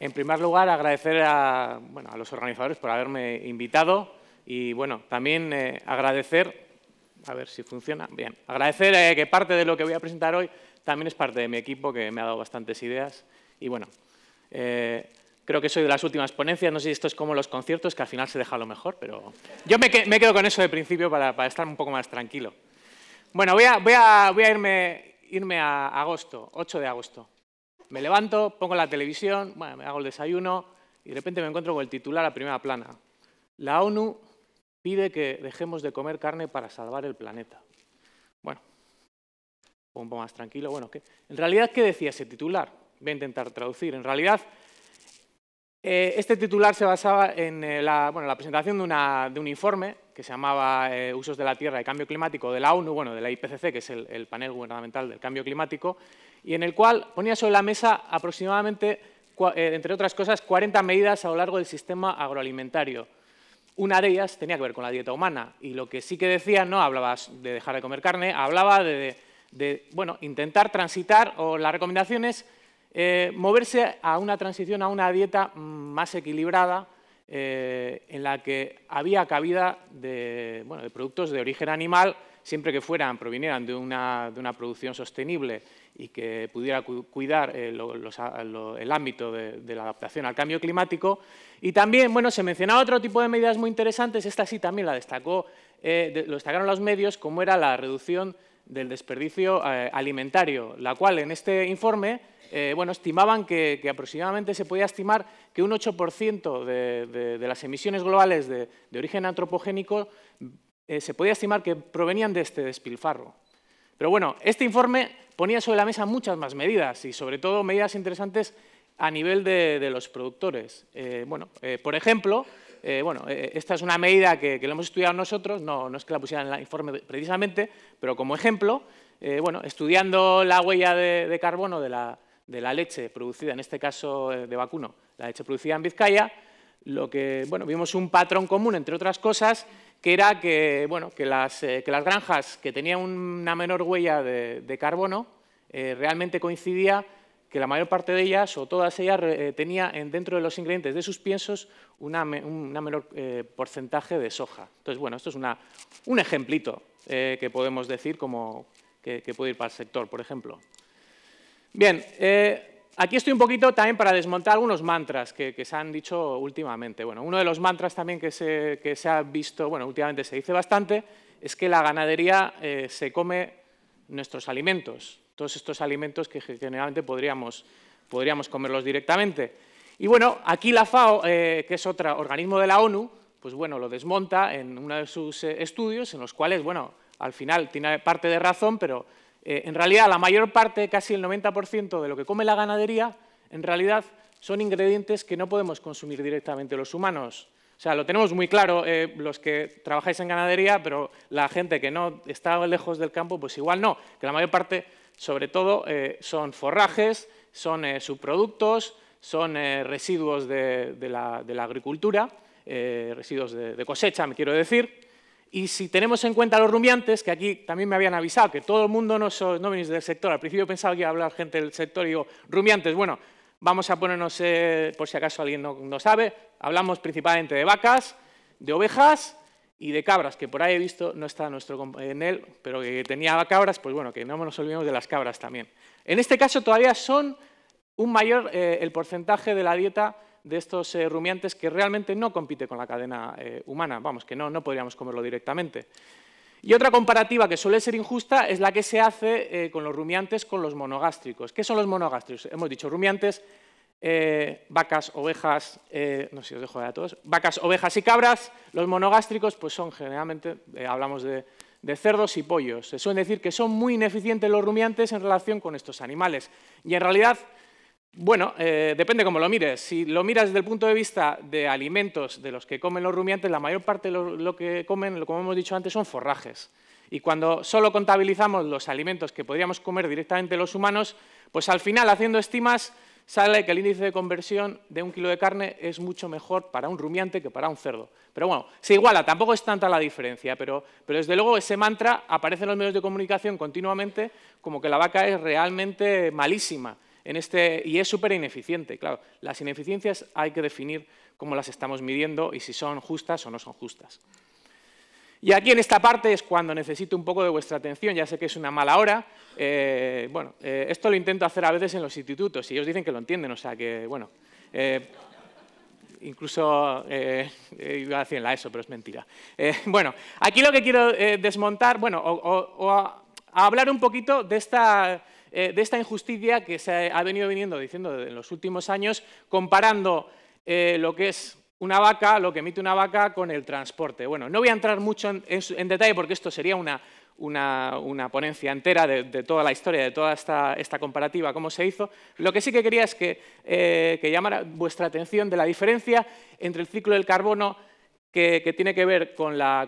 En primer lugar, agradecer a, los organizadores por haberme invitado y bueno, también eh, agradecer, a ver si funciona, bien, agradecer eh, que parte de lo que voy a presentar hoy también es parte de mi equipo que me ha dado bastantes ideas y bueno, eh, creo que soy de las últimas ponencias, no sé si esto es como los conciertos, que al final se deja lo mejor, pero yo me, quedo con eso de principio para, estar un poco más tranquilo. Bueno, voy a, voy a irme, irme a agosto, 8 de agosto. Me levanto, pongo la televisión, bueno, me hago el desayuno y de repente me encuentro con el titular a primera plana. La ONU pide que dejemos de comer carne para salvar el planeta. Bueno, un poco más tranquilo. Bueno, ¿qué? en realidad, ¿qué decía ese titular? Voy a intentar traducir. En realidad, eh, este titular se basaba en eh, la, presentación de, un informe que se llamaba eh, Usos de la Tierra y Cambio Climático de la ONU, bueno, de la IPCC, que es el, panel gubernamental del cambio climático, y en el cual ponía sobre la mesa aproximadamente, entre otras cosas, 40 medidas a lo largo del sistema agroalimentario. Una de ellas tenía que ver con la dieta humana y lo que sí que decía no hablaba de dejar de comer carne, hablaba de, de bueno, intentar transitar o las recomendaciones eh, moverse a una transición a una dieta más equilibrada, eh, en la que había cabida de, productos de origen animal, siempre que fueran, provinieran de una, de una producción sostenible y que pudiera cuidar eh, el ámbito de, la adaptación al cambio climático. Y también, bueno, se mencionaba otro tipo de medidas muy interesantes, esta sí también la destacó, lo destacaron los medios, como era la reducción del desperdicio alimentario, la cual en este informe eh, bueno, estimaban que, aproximadamente se podía estimar que un 8% de, las emisiones globales de, origen antropogénico eh, se podía estimar que provenían de este despilfarro. Pero bueno, este informe ponía sobre la mesa muchas más medidas y sobre todo medidas interesantes a nivel de, los productores. Eh, bueno, por ejemplo, bueno, esta es una medida que, lo hemos estudiado nosotros, no, es que la pusieran en el informe precisamente, pero como ejemplo, bueno, estudiando la huella de carbono de la, de la leche producida, en este caso eh, de vacuno, la leche producida en Vizcaya, lo que, bueno, vimos un patrón común, entre otras cosas, que era que, bueno, que, las, eh, que granjas que tenían una menor huella de, carbono eh, realmente coincidía que la mayor parte de ellas o todas ellas tenían dentro de los ingredientes de sus piensos una, menor porcentaje de soja. Entonces, bueno, esto es un ejemplito que podemos decir como que puede ir para el sector, por ejemplo. Bien, eh, aquí estoy un poquito también para desmontar algunos mantras que, se han dicho últimamente. Bueno, uno de los mantras también que se, ha visto, bueno, últimamente se dice bastante, es que la ganadería eh, se come nuestros alimentos, todos estos alimentos que generalmente podríamos, podríamos comerlos directamente. Y bueno, aquí la FAO, eh, que es otro organismo de la ONU, pues bueno, lo desmonta en uno de sus estudios en los cuales, bueno, al final tiene parte de razón, pero eh, en realidad, la mayor parte, casi el 90% de lo que come la ganadería, en realidad son ingredientes que no podemos consumir directamente los humanos. O sea, lo tenemos muy claro eh, los que trabajáis en ganadería, pero la gente que no está lejos del campo, pues igual no, que la mayor parte, sobre todo, eh, son forrajes, son subproductos, son residuos de, la, agricultura, residuos de cosecha, me quiero decir, y si tenemos en cuenta los rumiantes, que aquí también me habían avisado, que todo el mundo no, venís del sector, al principio pensaba que iba a hablar gente del sector y digo, rumiantes, bueno, vamos a ponernos, eh, por si acaso alguien no, sabe, hablamos principalmente de vacas, de ovejas y de cabras, que por ahí he visto, no está nuestro en él, pero que tenía cabras, pues bueno, que no nos olvidemos de las cabras también. En este caso todavía son un mayor eh, el porcentaje de la dieta de estos eh, rumiantes que realmente no compite con la cadena eh, humana, vamos, que no, no podríamos comerlo directamente. Y otra comparativa que suele ser injusta es la que se hace eh, con los rumiantes con los monogástricos. ¿Qué son los monogástricos? Hemos dicho rumiantes, vacas, ovejas, no sé si os dejo a todos, vacas, ovejas y cabras. Los monogástricos pues son generalmente, hablamos de, cerdos y pollos. Se suele decir que son muy ineficientes los rumiantes en relación con estos animales. Y en realidad bueno, eh, depende cómo lo mires. Si lo miras desde el punto de vista de alimentos de los que comen los rumiantes, la mayor parte de lo, que comen, como hemos dicho antes, son forrajes. Y cuando solo contabilizamos los alimentos que podríamos comer directamente los humanos, pues al final, haciendo estimas, sale que el índice de conversión de un kilo de carne es mucho mejor para un rumiante que para un cerdo. Pero bueno, se iguala, tampoco es tanta la diferencia, pero, pero desde luego ese mantra aparece en los medios de comunicación continuamente como que la vaca es realmente malísima este, y es súper ineficiente, claro. Las ineficiencias hay que definir cómo las estamos midiendo y si son justas o no son justas. Y aquí en esta parte es cuando necesito un poco de vuestra atención, ya sé que es una mala hora. Eh, bueno, eh, esto lo intento hacer a veces en los institutos y ellos dicen que lo entienden, o sea que, bueno... Eh, incluso iba a decir en la ESO, pero es mentira. bueno, aquí lo que quiero desmontar, bueno, o, hablar un poquito de esta eh, de esta injusticia que se ha venido viniendo diciendo en los últimos años, comparando eh, lo que es una vaca, lo que emite una vaca con el transporte. Bueno, no voy a entrar mucho en, detalle porque esto sería una, ponencia entera de, toda la historia, de toda esta, comparativa, cómo se hizo. Lo que sí que quería es que, eh, que llamara vuestra atención de la diferencia entre el ciclo del carbono que, tiene que ver con la,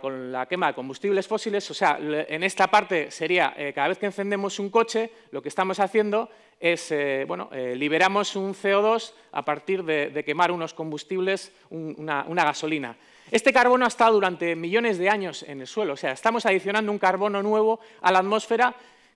quema de combustibles fósiles, o sea, en esta parte sería, eh, cada vez que encendemos un coche, lo que estamos haciendo es, eh, bueno, eh, liberamos un CO2 a partir de, quemar unos combustibles, una, gasolina. Este carbono ha estado durante millones de años en el suelo, o sea, estamos adicionando un carbono nuevo a la atmósfera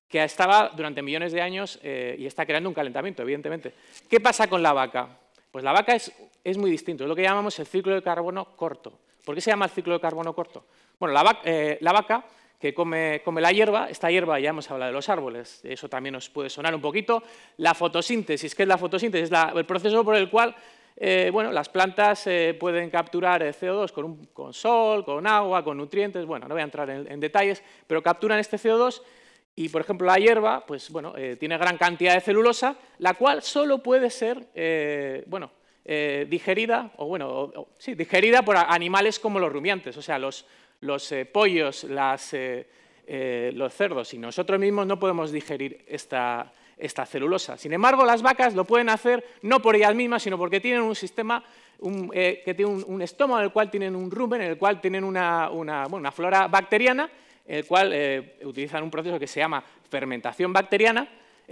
que estaba durante millones de años y está creando un calentamiento, evidentemente. ¿Qué pasa con la vaca? Pues la vaca es, es muy distinto, es lo que llamamos el ciclo de carbono corto. ¿Por qué se llama el ciclo de carbono corto? Bueno, la, eh, vaca, que come, la hierba, esta hierba ya hemos hablado de los árboles, eso también nos puede sonar un poquito. La fotosíntesis, ¿qué es la fotosíntesis? Es el proceso por el cual eh, bueno, las plantas eh, pueden capturar CO2 con, sol, con agua, con nutrientes, bueno, no voy a entrar en, detalles, pero capturan este CO2 y, por ejemplo, la hierba, pues bueno, tiene gran cantidad de celulosa, la cual solo puede ser, bueno, eh, digerida, o bueno, sí, digerida por animales como los rumiantes, o sea, los, los eh, pollos, las, eh, los cerdos, y nosotros mismos no podemos digerir esta, esta celulosa. Sin embargo, las vacas lo pueden hacer no por ellas mismas, sino porque tienen un sistema un, que tiene un, estómago en el cual tienen un rumen, en el cual tienen una, flora bacteriana, en el cual utilizan un proceso que se llama fermentación bacteriana,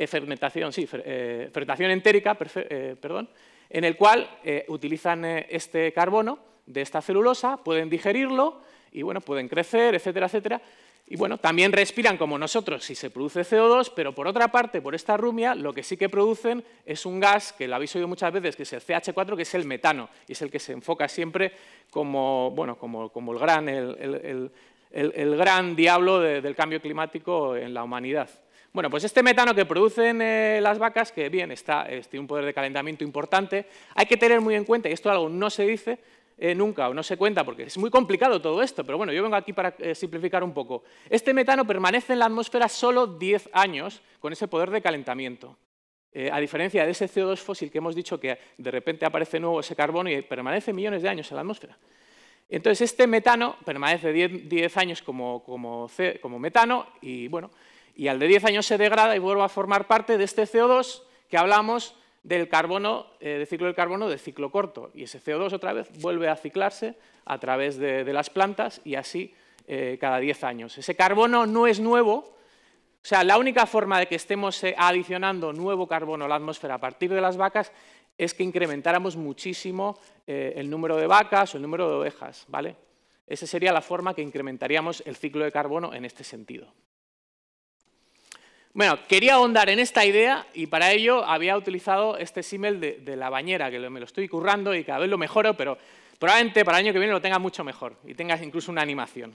fermentación, sí, fermentación entérica, perdón, en el cual eh, utilizan eh, este carbono de esta celulosa, pueden digerirlo y bueno, pueden crecer, etcétera, etcétera. Y bueno, también respiran como nosotros si se produce CO2, pero por otra parte, por esta rumia, lo que sí que producen es un gas, que lo habéis oído muchas veces, que es el CH4, que es el metano, y es el que se enfoca siempre como, bueno, como, el, gran, el, gran diablo del cambio climático en la humanidad. Bueno, pues este metano que producen eh, las vacas, que bien, está, tiene un poder de calentamiento importante, hay que tener muy en cuenta, y esto algo no se dice eh, nunca o no se cuenta, porque es muy complicado todo esto, pero bueno, yo vengo aquí para eh, simplificar un poco. Este metano permanece en la atmósfera solo 10 años con ese poder de calentamiento. a diferencia de ese CO2 fósil que hemos dicho que de repente aparece nuevo ese carbono y permanece millones de años en la atmósfera. Entonces, este metano permanece 10, años como metano y, bueno, y al de 10 años se degrada y vuelve a formar parte de este CO2 que hablamos del carbono, eh, ciclo del carbono de ciclo corto. Y ese CO2 otra vez vuelve a ciclarse a través de, las plantas y así eh, cada 10 años. Ese carbono no es nuevo, o sea, la única forma de que estemos eh, adicionando nuevo carbono a la atmósfera a partir de las vacas es que incrementáramos muchísimo el número de vacas o el número de ovejas, ¿vale? Esa sería la forma que incrementaríamos el ciclo de carbono en este sentido. Bueno, quería ahondar en esta idea y para ello había utilizado este símil de, la bañera, que me lo estoy currando y cada vez lo mejoro, pero probablemente para el año que viene lo tenga mucho mejor y tenga incluso una animación.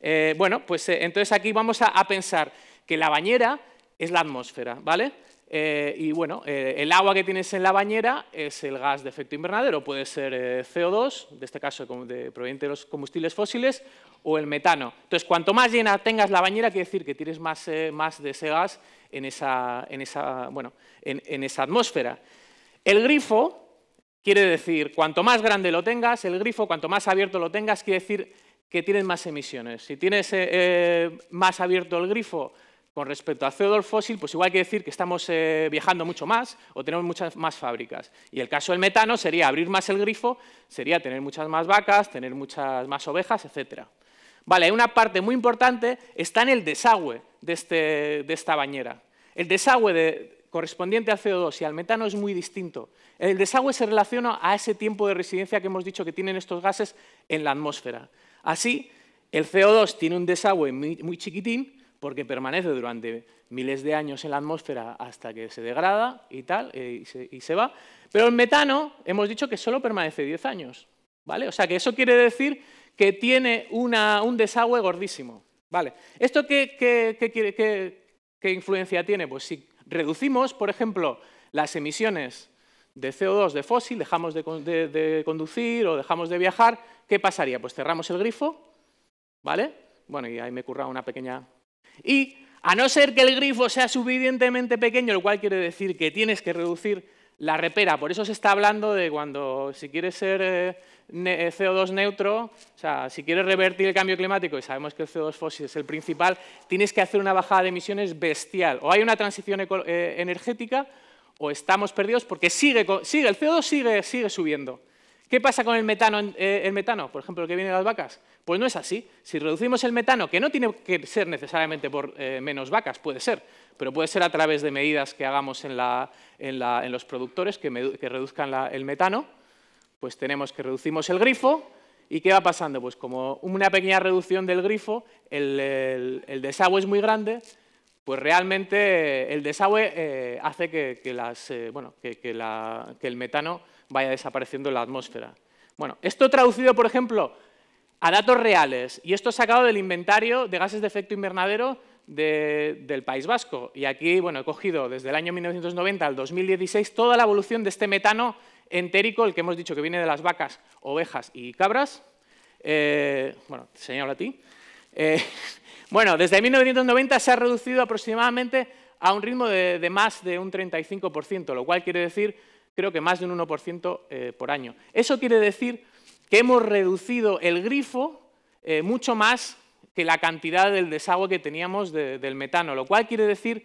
Eh, bueno, pues eh, entonces aquí vamos a pensar que la bañera es la atmósfera, ¿vale? Eh, y bueno, eh, el agua que tienes en la bañera es el gas de efecto invernadero, puede ser eh, CO2, de este caso de, proveniente de los combustibles fósiles, o el metano. Entonces, cuanto más llena tengas la bañera, quiere decir que tienes más, de ese gas en esa, bueno, en esa atmósfera. El grifo quiere decir, cuanto más grande lo tengas, el grifo, cuanto más abierto lo tengas, quiere decir que tienes más emisiones. Si tienes más abierto el grifo, con respecto al CO2 fósil, pues igual hay que decir que estamos eh, viajando mucho más o tenemos muchas más fábricas. Y el caso del metano sería abrir más el grifo, sería tener muchas más vacas, tener muchas más ovejas, etcétera. Vale, una parte muy importante está en el desagüe de, este, esta bañera. El desagüe correspondiente al CO2 y al metano es muy distinto. El desagüe se relaciona a ese tiempo de residencia que hemos dicho que tienen estos gases en la atmósfera. Así, el CO2 tiene un desagüe muy chiquitín porque permanece durante miles de años en la atmósfera hasta que se degrada y tal, eh, y se, va. Pero el metano, hemos dicho que solo permanece 10 años, ¿vale? O sea, que eso quiere decir que tiene un desagüe gordísimo, ¿vale? ¿Esto qué, qué, qué, influencia tiene? Pues si reducimos, por ejemplo, las emisiones de CO2 de fósil, dejamos de, conducir o dejamos de viajar, ¿qué pasaría? Pues cerramos el grifo, ¿vale? Bueno, y ahí me he una pequeña y a no ser que el grifo sea suficientemente pequeño, lo cual quiere decir que tienes que reducir la repera. Por eso se está hablando de cuando, si quieres ser eh, eh, CO2 neutro, o sea, si quieres revertir el cambio climático, y sabemos que el CO2 fósil es el principal, tienes que hacer una bajada de emisiones bestial. O hay una transición eh, energética o estamos perdidos porque sigue, sigue el CO2 sigue, subiendo. ¿Qué pasa con el metano, el metano, por ejemplo, el que viene de las vacas? Pues no es así. Si reducimos el metano, que no tiene que ser necesariamente por eh, menos vacas, puede ser, pero puede ser a través de medidas que hagamos en, los productores que, reduzcan el metano, pues tenemos que reducimos el grifo, ¿Y qué va pasando? Pues como una pequeña reducción del grifo, el, desagüe es muy grande, pues realmente eh, el desagüe eh, hace que, que el metano vaya desapareciendo en la atmósfera. Bueno, esto traducido, por ejemplo, a datos reales. Y esto ha sacado del inventario de gases de efecto invernadero del País Vasco. Y aquí bueno, he cogido desde el año 1990 al 2016 toda la evolución de este metano entérico, el que hemos dicho que viene de las vacas, ovejas y cabras. Eh, bueno, te señalo a ti. Eh, bueno, desde 1990 se ha reducido aproximadamente a un ritmo de, más de un 35%, lo cual quiere decir, creo que más de un 1% eh, por año. Eso quiere decir que hemos reducido el grifo eh, mucho más que la cantidad del desagüe que teníamos del metano, lo cual quiere decir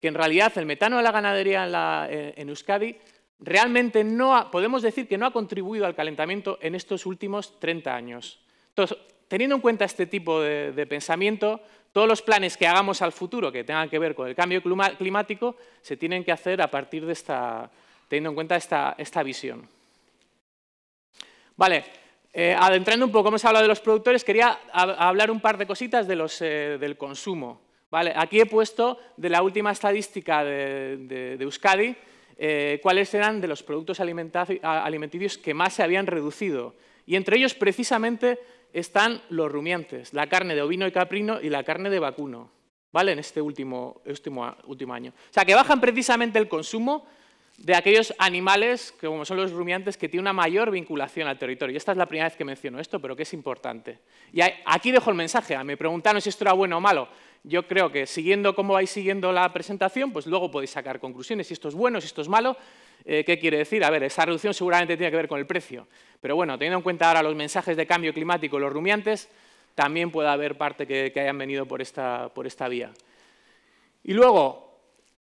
que en realidad el metano de la ganadería eh, en, Euskadi realmente no ha, podemos decir que no ha contribuido al calentamiento en estos últimos 30 años. Entonces, teniendo en cuenta este tipo de, pensamiento, todos los planes que hagamos al futuro que tengan que ver con el cambio climático se tienen que hacer a partir de esta, teniendo en cuenta esta visión. Vale, eh, adentrando un poco, hemos hablado de los productores, quería hablar un par de cositas eh, del consumo. Vale, aquí he puesto de la última estadística de, Euskadi eh, cuáles eran de los productos alimenticios que más se habían reducido. Y entre ellos, precisamente, están los rumiantes, la carne de ovino y caprino y la carne de vacuno, ¿vale? en este último este año. O sea, que bajan precisamente el consumo de aquellos animales, como son los rumiantes, que tienen una mayor vinculación al territorio. Y esta es la primera vez que menciono esto, pero que es importante. Y aquí dejo el mensaje. Me preguntaron si esto era bueno o malo. Yo creo que siguiendo cómo vais siguiendo la presentación, pues luego podéis sacar conclusiones. Si esto es bueno, si esto es malo, eh, ¿qué quiere decir? A ver, esa reducción seguramente tiene que ver con el precio. Pero bueno, teniendo en cuenta ahora los mensajes de cambio climático, los rumiantes, también puede haber parte que, hayan venido por esta vía. Y luego,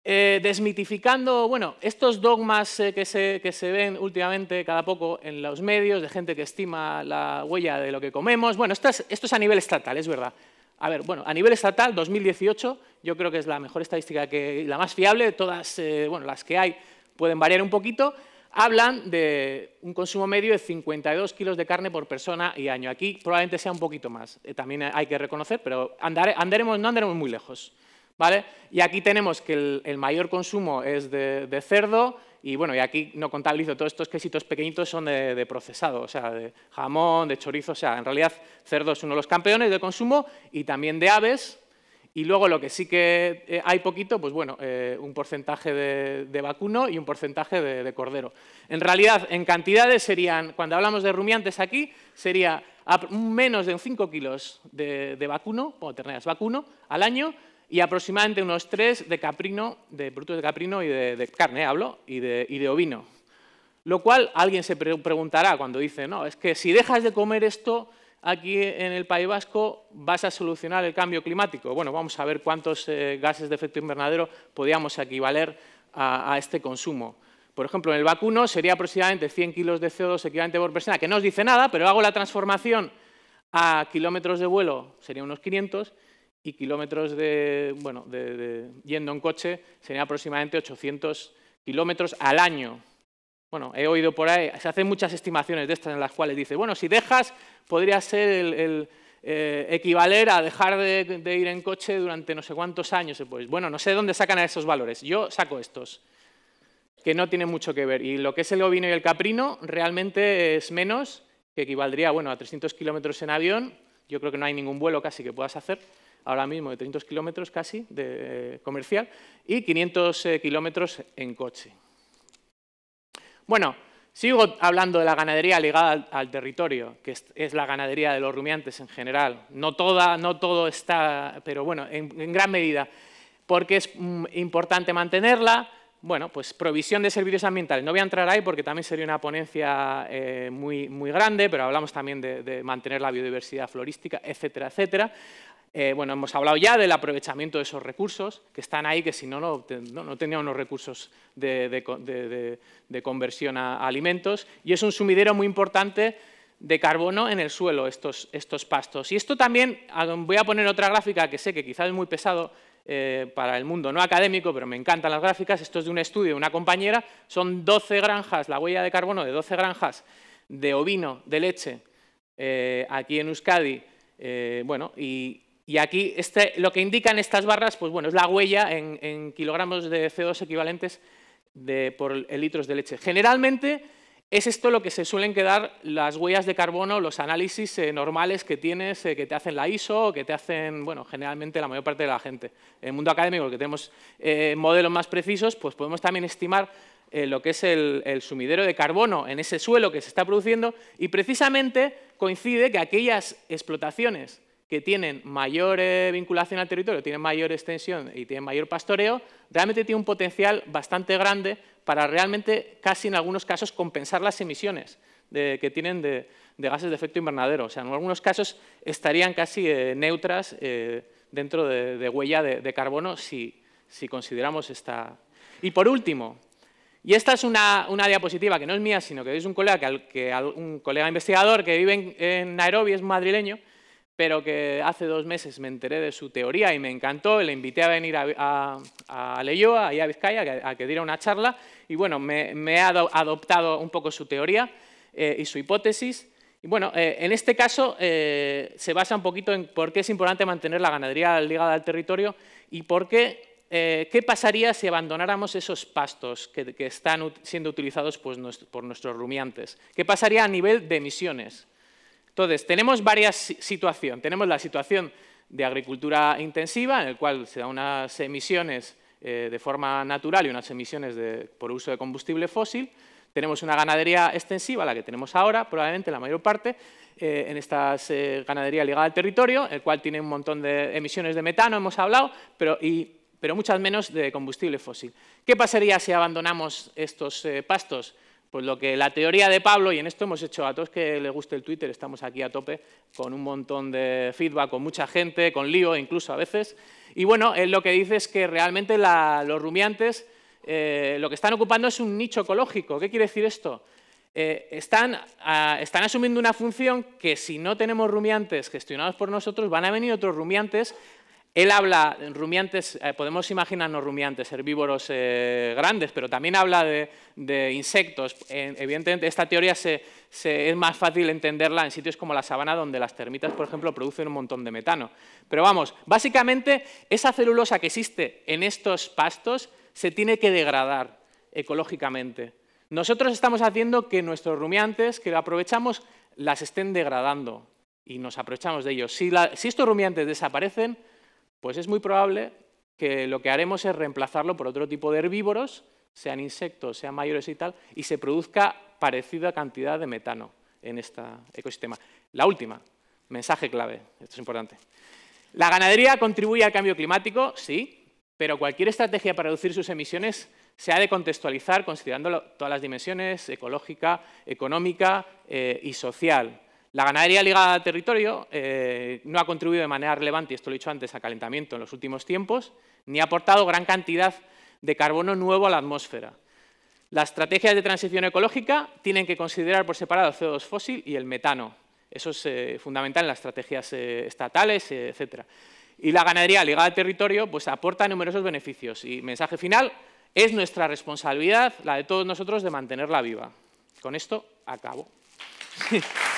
eh, desmitificando, bueno, estos dogmas eh, que, se, ven últimamente cada poco en los medios, de gente que estima la huella de lo que comemos. Bueno, esto es, a nivel estatal, es verdad. A ver, bueno, a nivel estatal, 2018, yo creo que es la mejor estadística, que, la más fiable, de todas eh, bueno, las que hay pueden variar un poquito, hablan de un consumo medio de 52 kilos de carne por persona y año. Aquí probablemente sea un poquito más, también hay que reconocer, pero andaremos, no andaremos muy lejos. Y aquí tenemos que el, mayor consumo es de, cerdo y bueno, y aquí no contabilizo, todos estos quesitos pequeñitos son de, procesado, o sea, de jamón, de chorizo, o sea, en realidad cerdo es uno de los campeones de consumo y también de aves. Y luego lo que sí que eh, hay poquito, pues bueno, eh, un porcentaje de, vacuno y un porcentaje de cordero. En realidad, en cantidades serían, cuando hablamos de rumiantes aquí, sería menos de 5 kilos de, de vacuno, o terneras vacuno, al año, y aproximadamente unos tres de caprino, de productos de caprino y de, carne, eh, hablo, y de, y de ovino. Lo cual alguien se preguntará cuando dice, no, es que si dejas de comer esto aquí en el País Vasco vas a solucionar el cambio climático. Bueno, vamos a ver cuántos eh, gases de efecto invernadero podíamos equivaler a, este consumo. Por ejemplo, en el vacuno sería aproximadamente 100 kilos de CO2 equivalente por persona, que no os dice nada, pero hago la transformación a kilómetros de vuelo, sería unos 500, y kilómetros de, bueno, de, yendo en coche serían aproximadamente 800 kilómetros al año. Bueno, he oído por ahí, se hacen muchas estimaciones de estas en las cuales dice, bueno, si dejas, podría ser el, eh, equivaler a dejar de, ir en coche durante no sé cuántos años. Pues, bueno, no sé dónde sacan esos valores. Yo saco estos, que no tienen mucho que ver. Y lo que es el ovino y el caprino realmente es menos, que equivaldría bueno, a 300 kilómetros en avión. Yo creo que no hay ningún vuelo casi que puedas hacer ahora mismo de 300 kilómetros casi de eh, comercial y 500 eh, kilómetros en coche. Bueno, sigo hablando de la ganadería ligada al, territorio, que es, la ganadería de los rumiantes en general. No toda, no todo está, pero bueno, en, gran medida, porque es mm, importante mantenerla, bueno, pues provisión de servicios ambientales. No voy a entrar ahí porque también sería una ponencia eh, muy, muy grande, pero hablamos también de, mantener la biodiversidad florística, etcétera, etcétera. Eh, bueno, hemos hablado ya del aprovechamiento de esos recursos que están ahí, que si no, no, no los unos recursos de, conversión a, a, alimentos. Y es un sumidero muy importante de carbono en el suelo, estos, estos pastos. Y esto también, voy a poner otra gráfica que sé que quizás es muy pesado, eh, para el mundo no académico, pero me encantan las gráficas, esto es de un estudio de una compañera, son 12 granjas, la huella de carbono de 12 granjas de ovino, de leche, eh, aquí en Euskadi, eh, bueno, y, aquí este, lo que indican estas barras, pues bueno, es la huella en, kilogramos de CO2 equivalentes por litros de leche. Generalmente es esto lo que se suelen quedar las huellas de carbono, los análisis eh, normales que tienes, eh, que te hacen la ISO, que te hacen, bueno, generalmente la mayor parte de la gente. En el mundo académico, que tenemos eh, modelos más precisos, pues podemos también estimar lo que es el, sumidero de carbono en ese suelo que se está produciendo y precisamente coincide que aquellas explotaciones que tienen mayor eh, vinculación al territorio, tienen mayor extensión y tienen mayor pastoreo, realmente tiene un potencial bastante grande para realmente, casi en algunos casos, compensar las emisiones que tienen de, gases de efecto invernadero. O sea, en algunos casos estarían casi eh, neutras eh, dentro de, huella de, carbono si, consideramos esta... Y por último, y esta es una, diapositiva que no es mía, sino que es un colega, que, un colega investigador que vive en Nairobi, es madrileño, pero que hace dos meses me enteré de su teoría y me encantó, le invité a venir a, a, a Leyoa y a Vizcaya a, que, diera una charla y bueno, me, ha adoptado un poco su teoría eh, y su hipótesis. Y bueno, eh, en este caso eh, se basa un poquito en por qué es importante mantener la ganadería ligada al territorio y por qué, qué pasaría si abandonáramos esos pastos que, están siendo utilizados pues, por nuestros rumiantes. ¿Qué pasaría a nivel de emisiones? Entonces, tenemos varias situaciones. Tenemos la situación de agricultura intensiva, en el cual se dan unas emisiones eh, de forma natural y unas emisiones por uso de combustible fósil. Tenemos una ganadería extensiva, la que tenemos ahora, probablemente la mayor parte, eh, en esta eh, ganadería ligada al territorio, el cual tiene un montón de emisiones de metano, hemos hablado, pero muchas menos de combustible fósil. ¿Qué pasaría si abandonamos estos pastos? Pues lo que la teoría de Pablo, y en esto hemos hecho a todos que les guste el Twitter, estamos aquí a tope con un montón de feedback, con mucha gente, con lío incluso a veces. Y bueno, él lo que dice es que realmente los rumiantes eh, lo que están ocupando es un nicho ecológico. ¿Qué quiere decir esto? Eh, están, ah, están, asumiendo una función que si no tenemos rumiantes gestionados por nosotros, van a venir otros rumiantes él habla, de rumiantes, eh, podemos imaginarnos rumiantes, herbívoros eh, grandes, pero también habla de, insectos. evidentemente, esta teoría es más fácil entenderla en sitios como la sabana, donde las termitas, por ejemplo, producen un montón de metano. Pero vamos, básicamente, esa celulosa que existe en estos pastos se tiene que degradar ecológicamente. Nosotros estamos haciendo que nuestros rumiantes, que aprovechamos, las estén degradando y nos aprovechamos de ellos. si estos rumiantes desaparecen, pues es muy probable que lo que haremos es reemplazarlo por otro tipo de herbívoros, sean insectos, sean mayores y tal, y se produzca parecida cantidad de metano en este ecosistema. La última, mensaje clave, esto es importante. ¿La ganadería contribuye al cambio climático? Sí, pero cualquier estrategia para reducir sus emisiones se ha de contextualizar considerando todas las dimensiones, ecológica, económica eh, y social. La ganadería ligada al territorio eh, no ha contribuido de manera relevante, y esto lo he dicho antes, a calentamiento en los últimos tiempos, ni ha aportado gran cantidad de carbono nuevo a la atmósfera. Las estrategias de transición ecológica tienen que considerar por separado el CO2 fósil y el metano. Eso es eh, fundamental en las estrategias eh, estatales, etc. Y la ganadería ligada al territorio pues, aporta numerosos beneficios. Y mensaje final, es nuestra responsabilidad, la de todos nosotros, de mantenerla viva. Con esto acabo.